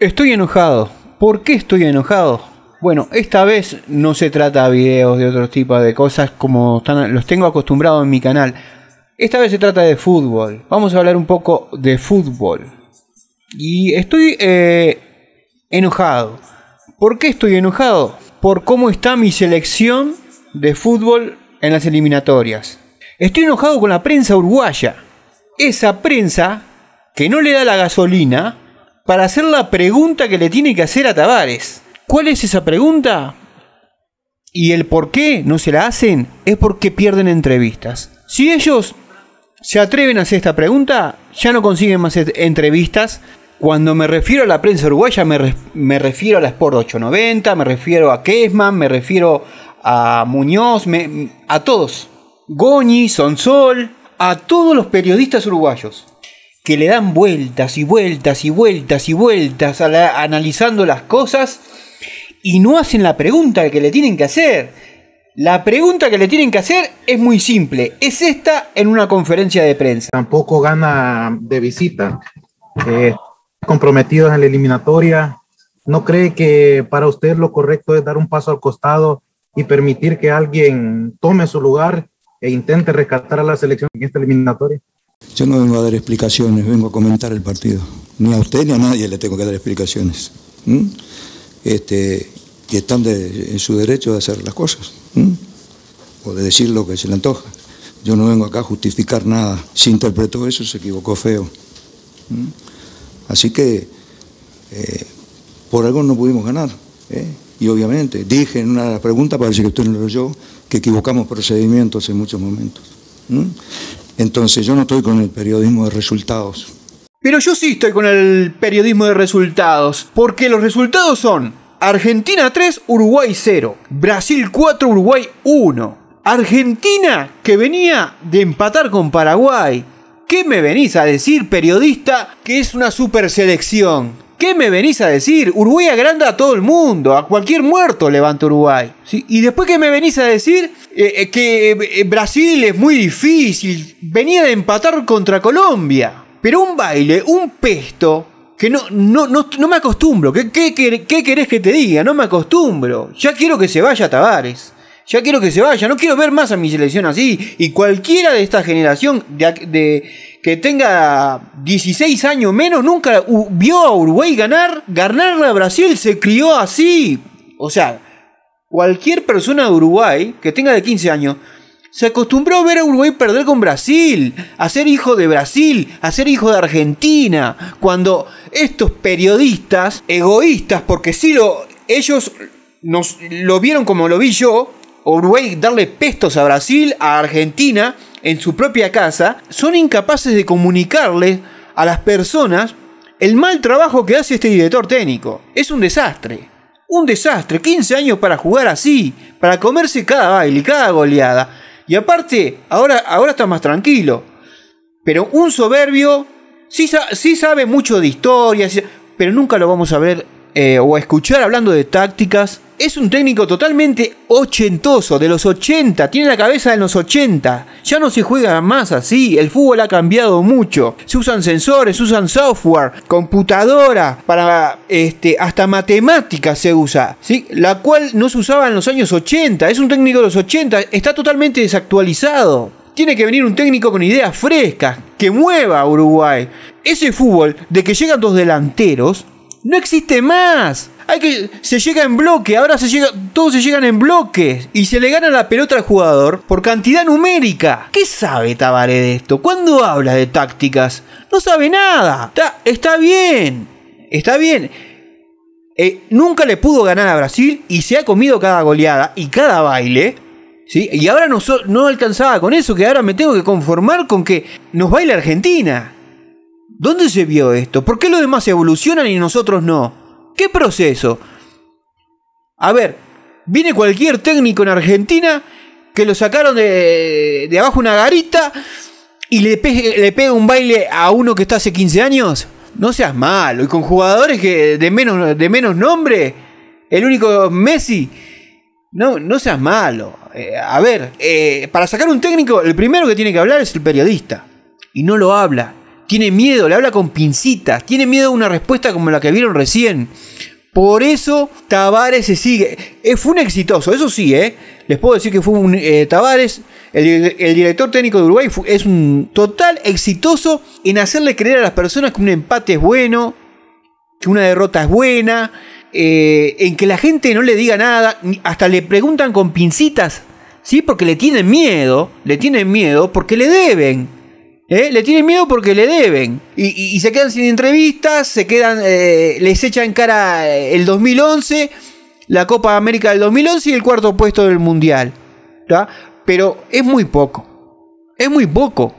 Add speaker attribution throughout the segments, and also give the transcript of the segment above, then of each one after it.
Speaker 1: Estoy enojado. ¿Por qué estoy enojado? Bueno, esta vez no se trata de videos de otro tipo de cosas como los tengo acostumbrados en mi canal. Esta vez se trata de fútbol. Vamos a hablar un poco de fútbol. Y estoy eh, enojado. ¿Por qué estoy enojado? Por cómo está mi selección de fútbol en las eliminatorias. Estoy enojado con la prensa uruguaya. Esa prensa que no le da la gasolina para hacer la pregunta que le tiene que hacer a Tavares. ¿Cuál es esa pregunta? Y el por qué no se la hacen es porque pierden entrevistas. Si ellos se atreven a hacer esta pregunta, ya no consiguen más e-, entrevistas. Cuando me refiero a la prensa uruguaya, me, refiero a la Sport 890, me refiero a Kesman, me refiero a Muñoz, me a todos. Goñi, Sonsol, a todos los periodistas uruguayos que le dan vueltas y vueltas y vueltas y vueltas a analizando las cosas y no hacen la pregunta que le tienen que hacer. La pregunta que le tienen que hacer es muy simple. Es esta en una conferencia de prensa. Tampoco gana de visita. Eh, comprometidos en la eliminatoria. ¿No cree que para usted lo correcto es dar un paso al costado y permitir que alguien tome su lugar e intente rescatar a la selección en esta eliminatoria? Yo no vengo a dar explicaciones, vengo a comentar el partido. Ni a usted ni a nadie le tengo que dar explicaciones. Este, y están en su derecho de hacer las cosas o de decir lo que se le antoja. Yo no vengo acá a justificar nada. Si interpretó eso, se equivocó feo. Así que eh, por algo no pudimos ganar. ¿eh? Y obviamente, dije en una pregunta, parece que usted no lo oyó, que equivocamos procedimientos en muchos momentos. Entonces yo no estoy con el periodismo de resultados. Pero yo sí estoy con el periodismo de resultados, porque los resultados son Argentina 3, Uruguay 0, Brasil 4, Uruguay 1. Argentina que venía de empatar con Paraguay. ¿Qué me venís a decir, periodista, que es una super selección? ¿Qué me venís a decir? Uruguay agranda a todo el mundo, a cualquier muerto levanta Uruguay. ¿Y después qué me venís a decir? Eh, eh, que eh, Brasil es muy difícil, venía de empatar contra Colombia. Pero un baile, un pesto, que no, no, me acostumbro. ¿Qué, querés que te diga? No me acostumbro. Ya quiero que se vaya Tavares. Ya quiero que se vaya. No quiero ver más a mi selección así. Y cualquiera de esta generación de que tenga 16 años menos nunca vio a Uruguay ganar, ganarle a Brasil, se crió así. O sea, cualquier persona de Uruguay que tenga de 15 años se acostumbró a ver a Uruguay perder con Brasil, a ser hijo de Brasil, a ser hijo de Argentina, cuando estos periodistas egoístas, porque si lo ellos nos lo vieron como lo vi yo, Uruguay darle pestos a Brasil, a Argentina, en su propia casa, son incapaces de comunicarles a las personas el mal trabajo que hace este director técnico. Es un desastre. Un desastre. 15 años para jugar así, para comerse cada baile, cada goleada. Y aparte, ahora, ahora está más tranquilo. Pero un soberbio sí, sí sabe mucho de historia, pero nunca lo vamos a ver eh, o escuchar hablando de tácticas. Es un técnico totalmente ochentoso, de los 80, tiene la cabeza de los 80. Ya no se juega más así, el fútbol ha cambiado mucho. Se usan sensores, Se usan software, computadora, para este, hasta matemáticas se usa, la cual no se usaba en los años 80. Es un técnico de los 80, está totalmente desactualizado. Tiene que venir un técnico con ideas frescas, que mueva a Uruguay. Ese fútbol de que llegan dos delanteros no existe más. Hay que se llega en bloque, ahora se llega todos se llegan en bloques y se le gana la pelota al jugador por cantidad numérica. ¿Qué sabe Tabaré de esto? ¿Cuándo habla de tácticas? No sabe nada. Está, está bien. Está bien. Eh, nunca le pudo ganar a Brasil y se ha comido cada goleada y cada baile. ¿sí? Y ahora no, no alcanzaba con eso, que ahora me tengo que conformar con que nos baile Argentina. ¿Dónde se vio esto? ¿Por qué los demás evolucionan y nosotros no? ¿Qué proceso? A ver, viene cualquier técnico en Argentina que lo sacaron de, de abajo una garita y le, pega un baile a uno que está hace 15 años. No seas malo. Y con jugadores que de menos, de menos nombre, el único Messi. No, no seas malo. Eh, a ver, eh, para sacar un técnico, el primero que tiene que hablar es el periodista. Y no lo habla tiene miedo, le habla con pincitas, tiene miedo a una respuesta como la que vieron recién. Por eso Tavares se sigue. Eh, fue un exitoso, eso sí, ¿eh? Les puedo decir que fue un. Eh, Tavares, el, director técnico de Uruguay, es un total exitoso en hacerle creer a las personas que un empate es bueno, que una derrota es buena, eh, en que la gente no le diga nada, hasta le preguntan con pincitas, ¿sí? Porque le tienen miedo, le tienen miedo porque le deben. ¿Eh? Le tienen miedo porque le deben. Y, se quedan sin entrevistas, se quedan, eh, les echan cara eh, el 2011, la Copa América del 2011 y el cuarto puesto del Mundial. Pero es muy poco. Es muy poco.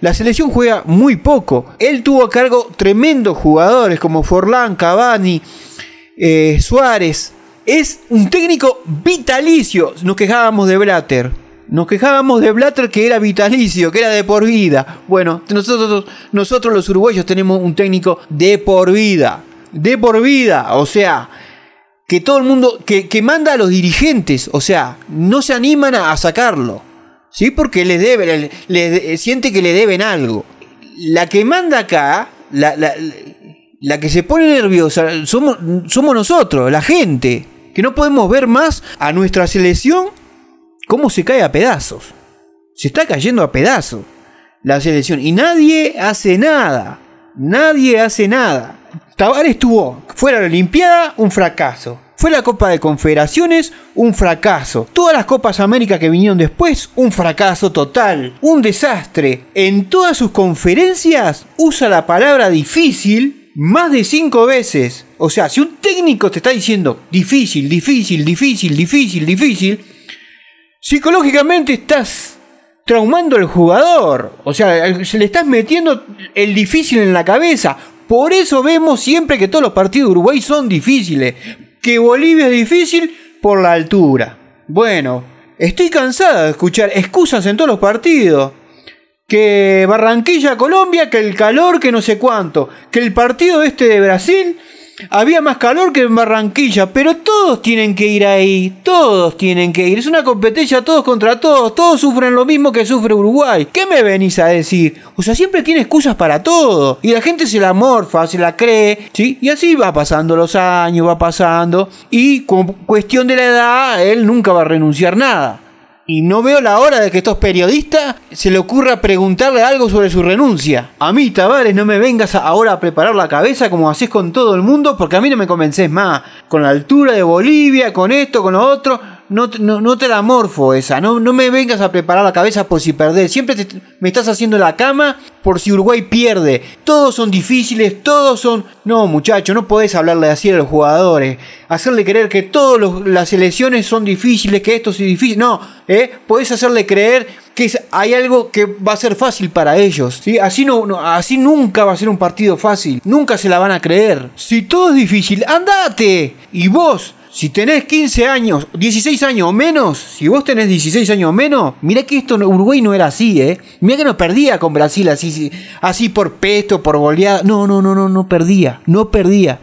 Speaker 1: La selección juega muy poco. Él tuvo a cargo tremendos jugadores como Forlán, Cavani, Suárez. Es un técnico vitalicio. Nos quejábamos de Blatter nos quejábamos de Blatter que era vitalicio, que era de por vida. Bueno, nosotros, nosotros los uruguayos tenemos un técnico de por vida. De por vida, o sea, que todo el mundo, que, manda a los dirigentes, o sea, no se animan a, sacarlo. ¿Sí? Porque les deben, les, eh, siente que le deben algo. La que manda acá, la, que se pone nerviosa, somos, somos nosotros, la gente. Que no podemos ver más a nuestra selección cómo se cae a pedazos. Se está cayendo a pedazos la selección y nadie hace nada. Nadie hace nada. Tabar estuvo Fue la Olimpiada, un fracaso. Fue la Copa de Confederaciones, un fracaso. Todas las Copas América que vinieron después, un fracaso total. Un desastre. En todas sus conferencias usa la palabra difícil más de cinco veces. O sea, si un técnico te está diciendo difícil, difícil, difícil, difícil, difícil, psicológicamente estás traumando al jugador. O sea, se le estás metiendo el difícil en la cabeza. Por eso vemos siempre que todos los partidos de Uruguay son difíciles. Que Bolivia es difícil por la altura. Bueno, estoy cansada de escuchar excusas en todos los partidos. Que Barranquilla, Colombia, que el calor, que no sé cuánto. Que el partido este de Brasil había más calor que en Barranquilla, pero todos tienen que ir ahí, todos tienen que ir. Es una competencia todos contra todos, todos sufren lo mismo que sufre Uruguay. ¿Qué me venís a decir? O sea, siempre tiene excusas para todo. Y la gente se la morfa, se la cree, ¿sí? Y así va pasando los años, va pasando. Y con cuestión de la edad, él nunca va a renunciar nada y no veo la hora de que estos periodistas se le ocurra preguntarle algo sobre su renuncia. A mí, Tavares, no me vengas ahora a preparar la cabeza como haces con todo el mundo, porque a mí no me convences más. Con la altura de Bolivia, con esto, con lo otro no, no, no, te la morfo esa, no, no me vengas a preparar la cabeza por si perdés, siempre me estás haciendo la cama por si Uruguay pierde, todos son difíciles, todos son... No muchachos, no podés hablarle así a los jugadores, hacerle creer que todas las elecciones son difíciles, que esto es difícil, no, ¿eh? podés hacerle creer que hay algo que va a ser fácil para ellos. ¿sí? Así, así nunca va a ser un partido fácil. Nunca se la van a creer. Si todo es difícil, andate. Y vos si tenés 15 años, 16 años o menos, si vos tenés 16 años o menos, mirá que esto Uruguay no era así, ¿eh? Mirá que no perdía con Brasil así, así por pesto, por goleada. No, no, no, no, no perdía, no perdía.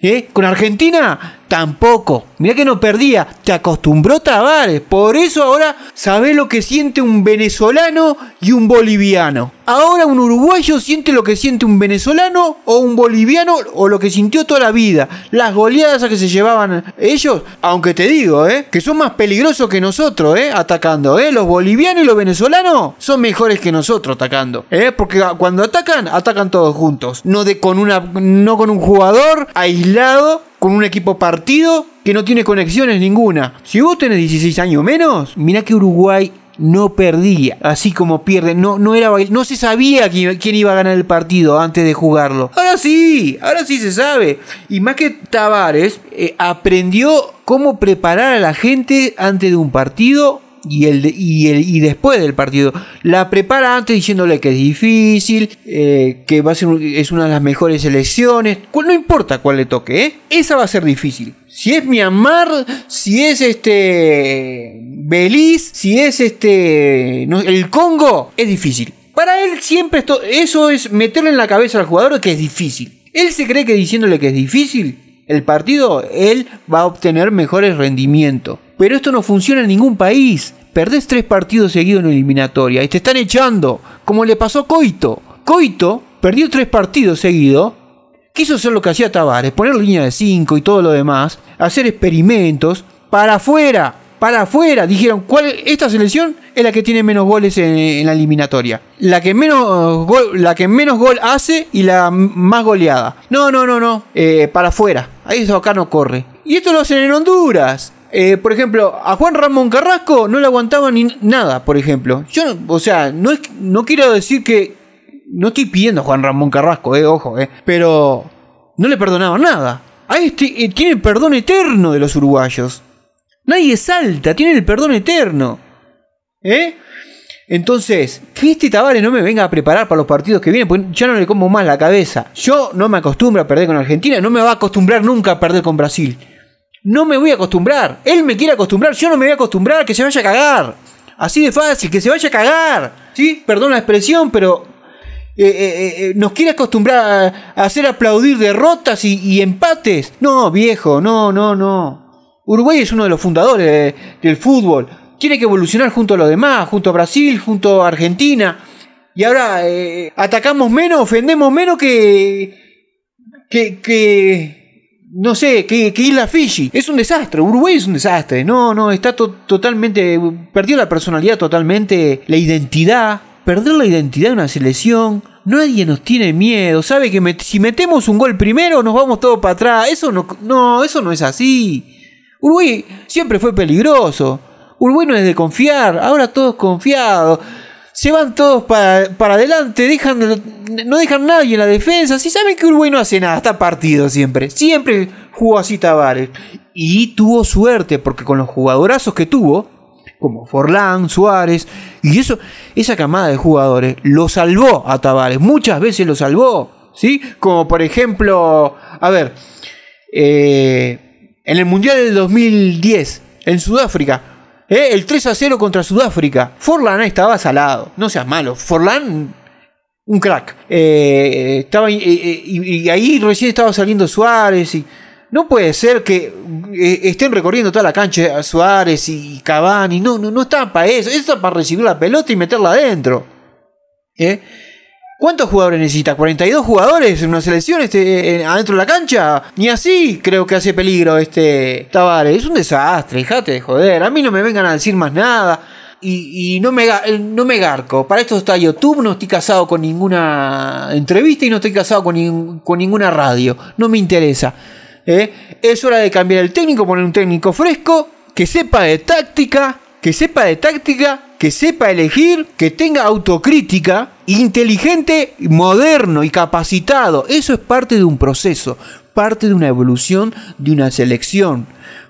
Speaker 1: ¿Eh? Con Argentina Tampoco. Mirá que no perdía. Te acostumbró Tavares, eh. Por eso ahora sabe lo que siente un venezolano y un boliviano. Ahora un uruguayo siente lo que siente un venezolano o un boliviano o lo que sintió toda la vida. Las goleadas que se llevaban ellos, aunque te digo, ¿eh? que son más peligrosos que nosotros, ¿eh? atacando. ¿eh? Los bolivianos y los venezolanos son mejores que nosotros atacando. ¿eh? Porque cuando atacan, atacan todos juntos. No, de, con, una, no con un jugador aislado con un equipo partido que no tiene conexiones ninguna. Si vos tenés 16 años menos, mirá que Uruguay no perdía, así como pierde, no, no, era, no se sabía quién, iba a ganar el partido antes de jugarlo. Ahora sí, ahora sí se sabe. Y más que Tavares eh, aprendió cómo preparar a la gente antes de un partido y, el, y, el, después del partido. La prepara antes diciéndole que es difícil, eh, que va a ser es una de las mejores elecciones. No importa cuál le toque, ¿eh? esa va a ser difícil. Si es Myanmar, si es este Belice, si es este el Congo, es difícil. Para él siempre eso es meterle en la cabeza al jugador que es difícil. Él se cree que diciéndole que es difícil el partido, él va a obtener mejores rendimientos. Pero esto no funciona en ningún país. Perdés tres partidos seguidos en eliminatoria y te están echando, como le pasó a Coito. Coito perdió tres partidos seguidos. Quiso hacer lo que hacía Tavares, poner línea de 5 y todo lo demás, hacer experimentos para afuera para afuera. Dijeron, ¿cuál esta selección es la que tiene menos goles en, la eliminatoria? La que menos eh, gol, la que menos gol hace y la más goleada. No, no, no, no. Eh, para afuera. Ahí eso acá no corre. Y esto lo hacen en Honduras. Eh, por ejemplo, a Juan Ramón Carrasco no le aguantaban ni nada, por ejemplo. Yo, o sea, no, no quiero decir que. No estoy pidiendo a Juan Ramón Carrasco, eh, ojo, Pero no le perdonaba nada. Ahí este tiene perdón eterno de los uruguayos. Nadie salta, tiene el perdón eterno. ¿Eh? Entonces, que este Tavares no me venga a preparar para los partidos que vienen, porque ya no le como más la cabeza. Yo no me acostumbro a perder con Argentina, no me va a acostumbrar nunca a perder con Brasil. No me voy a acostumbrar. Él me quiere acostumbrar, yo no me voy a acostumbrar, a que se vaya a cagar. Así de fácil, que se vaya a cagar. ¿Sí? Perdón la expresión, pero eh, eh, eh, nos quiere acostumbrar a, hacer aplaudir derrotas y empates. No, viejo, no, no, no. Uruguay es uno de los fundadores del fútbol. Tiene que evolucionar junto a los demás, junto a Brasil, junto a Argentina. Y ahora eh, atacamos menos, ofendemos menos que. que. no sé, que, que Isla Fiji. Es un desastre, Uruguay es un desastre. No, no, está totalmente. Perdió la personalidad totalmente, la identidad. Perder la identidad de una selección. Nadie nos tiene miedo. Sabe que si metemos un gol primero, nos vamos todos para atrás. Eso no, no, eso no es así. Uruguay siempre fue peligroso. Uruguay no es de confiar, ahora todos confiados. Se van todos para, adelante, dejan, no dejan nadie en la defensa. Si saben que Uruguay no hace nada, está partido siempre. Siempre jugó así Tavares. Y tuvo suerte, porque con los jugadorazos que tuvo, como Forlán, Suárez, y eso, esa camada de jugadores lo salvó a Tavares. Muchas veces lo salvó. ¿Sí? Como por ejemplo, a ver. Eh, en el Mundial del 2010, en Sudáfrica. Eh, el 3 a 0 contra Sudáfrica. Forlán estaba salado. No seas malo. Forlán, un crack. Eh, estaba, eh, y, ahí recién estaba saliendo Suárez. Y, no puede ser que estén recorriendo toda la cancha Suárez y Cavani. No, no, no están para eso. Eso para recibir la pelota y meterla adentro. ¿Eh? ¿Cuántos jugadores necesita? ¿42 jugadores en una selección este, adentro de la cancha? Ni así creo que hace peligro este Tavares. Es un desastre, hijate, joder. A mí no me vengan a decir más nada. Y, no, me, eh, no me garco. Para esto está YouTube, no estoy casado con ninguna entrevista y no estoy casado con, ninguna radio. No me interesa. ¿eh? Es hora de cambiar el técnico, poner un técnico fresco, que sepa de táctica que sepa de táctica, que sepa elegir, que tenga autocrítica, inteligente, moderno y capacitado. Eso es parte de un proceso, parte de una evolución, de una selección.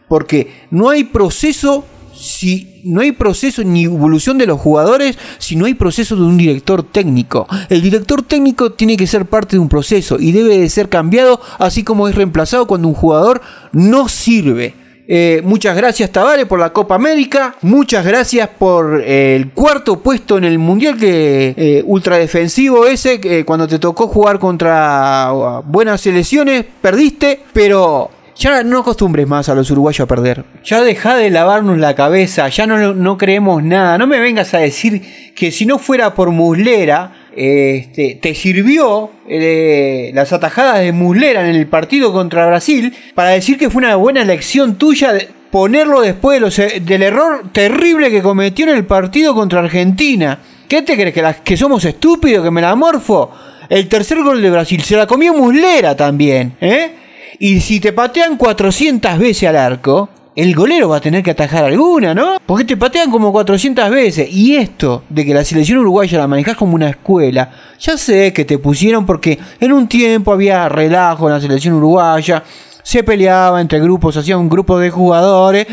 Speaker 1: Porque no hay proceso si no hay proceso ni evolución de los jugadores, si no hay proceso de un director técnico. El director técnico tiene que ser parte de un proceso y debe de ser cambiado, así como es reemplazado cuando un jugador no sirve. Eh, muchas gracias Tavares por la Copa América. Muchas gracias por eh, el cuarto puesto en el Mundial que ultra eh, ultradefensivo ese, cuando te tocó jugar contra buenas selecciones, perdiste, pero ya no acostumbres más a los uruguayos a perder. Ya deja de lavarnos la cabeza, ya no, no creemos nada. No me vengas a decir que si no fuera por Muslera, este, te sirvió eh, las atajadas de Muslera en el partido contra Brasil para decir que fue una buena elección tuya ponerlo después eh, del error terrible que cometió en el partido contra Argentina. ¿Qué te crees? ¿Que, que somos estúpidos? ¿Que me la morfo? El tercer gol de Brasil se la comió Muslera también, ¿eh? Y si te patean 400 veces al arco, el golero va a tener que atajar alguna, ¿no? Porque te patean como 400 veces. Y esto de que la selección uruguaya la manejas como una escuela, ya sé que te pusieron porque en un tiempo había relajo en la selección uruguaya, se peleaba entre grupos, hacía un grupo de jugadores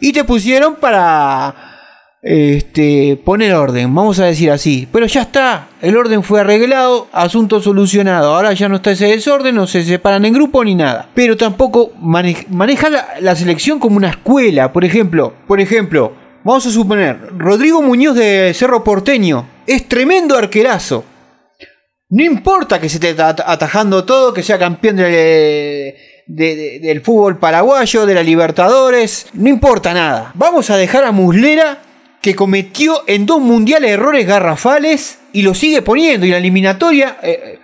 Speaker 1: y te pusieron para este, poner orden, vamos a decir así. Pero ya está, el orden fue arreglado, asunto solucionado. Ahora ya no está ese desorden, no se separan en grupo ni nada. Pero tampoco maneja, la, selección como una escuela, por ejemplo. Por ejemplo, vamos a suponer, Rodrigo Muñoz de Cerro Porteño es tremendo arquerazo. No importa que se esté atajando todo, que sea campeón del fútbol paraguayo, de la Libertadores, no importa nada. Vamos a dejar a Muslera que cometió en dos mundiales errores garrafales y lo sigue poniendo. Y la eliminatoria, eh, eh,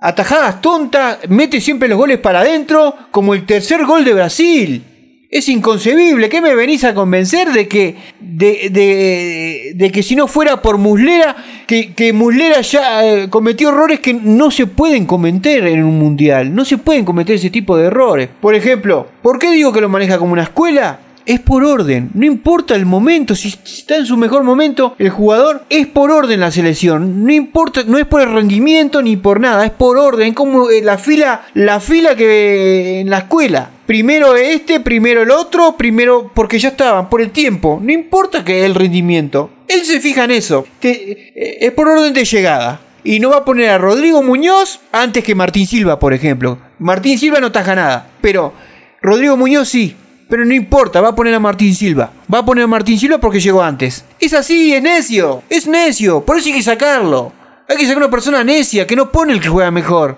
Speaker 1: atajadas tontas, mete siempre los goles para adentro, como el tercer gol de Brasil. Es inconcebible. ¿Qué me venís a convencer de que, de, que si no fuera por Muslera, que, Muslera ya eh, cometió errores que no se pueden cometer en un mundial? No se pueden cometer ese tipo de errores. Por ejemplo, ¿por qué digo que lo maneja como una escuela? es por orden. No importa el momento, si está en su mejor momento el jugador, es por orden la selección. No importa, no es por el rendimiento ni por nada, es por orden. Como eh, la fila, la fila que eh, en la escuela. Primero este, primero el otro, primero porque ya estaban, por el tiempo. No importa que el rendimiento. Él se fija en eso. Eh, es por orden de llegada y no va a poner a Rodrigo Muñoz antes que Martín Silva, por ejemplo. Martín Silva no taja nada, pero Rodrigo Muñoz sí. Pero no importa, va a poner a Martín Silva. Va a poner a Martín Silva porque llegó antes. Es así, es necio. Es necio. Por eso hay que sacarlo. Hay que sacar una persona necia que no pone el que juega mejor.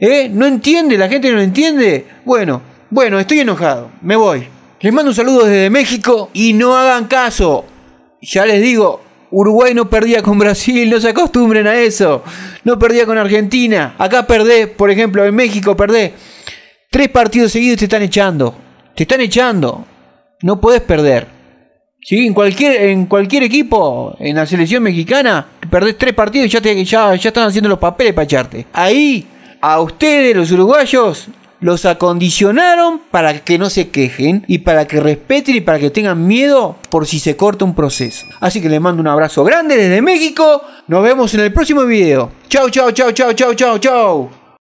Speaker 1: ¿Eh? ¿No entiende? ¿La gente no entiende? Bueno, bueno, estoy enojado. Me voy. Les mando un saludo desde México y no hagan caso. Ya les digo, Uruguay no perdía con Brasil, no se acostumbren a eso. No perdía con Argentina. Acá perdés, por ejemplo, en México perdés. Tres partidos seguidos te están echando. Te están echando. No puedes perder. ¿Sí? En, cualquier, en cualquier equipo, en la selección mexicana, perdés tres partidos y ya, te, ya están haciendo los papeles para echarte. Ahí, a ustedes, los uruguayos, los acondicionaron para que no se quejen y para que respeten y para que tengan miedo por si se corta un proceso. Así que les mando un abrazo grande desde México. Nos vemos en el próximo video. Chau, chau, chau, chau, chau, chau, chau.